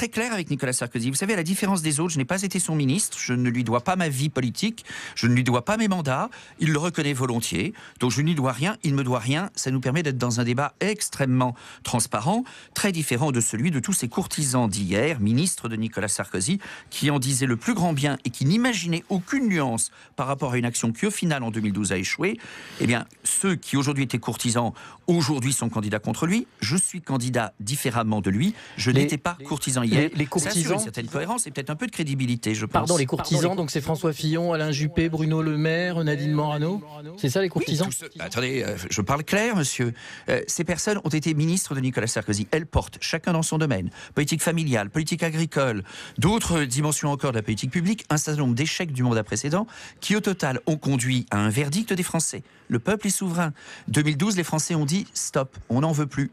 très clair avec Nicolas Sarkozy. Vous savez, à la différence des autres, je n'ai pas été son ministre, je ne lui dois pas ma vie politique, je ne lui dois pas mes mandats, il le reconnaît volontiers, donc je ne lui dois rien, il ne me doit rien, ça nous permet d'être dans un débat extrêmement transparent, très différent de celui de tous ces courtisans d'hier, ministres de Nicolas Sarkozy, qui en disaient le plus grand bien et qui n'imaginaient aucune nuance par rapport à une action qui, au final, en 2012, a échoué. Eh bien, ceux qui aujourd'hui étaient courtisans, aujourd'hui sont candidats contre lui, je suis candidat différemment de lui, je n'étais pas courtisan y les courtisans. une certaine cohérence et peut-être un peu de crédibilité, je pense. Pardon, les courtisans, donc c'est François Fillon, Alain Juppé, Bruno Le Maire, Nadine Morano C'est ça les courtisans Attendez, euh, je parle clair, monsieur. Euh, ces personnes ont été ministres de Nicolas Sarkozy. Elles portent, chacun dans son domaine, politique familiale, politique agricole, d'autres dimensions encore de la politique publique, un certain nombre d'échecs du mandat précédent qui, au total, ont conduit à un verdict des Français. Le peuple est souverain. 2012, les Français ont dit stop, on n'en veut plus.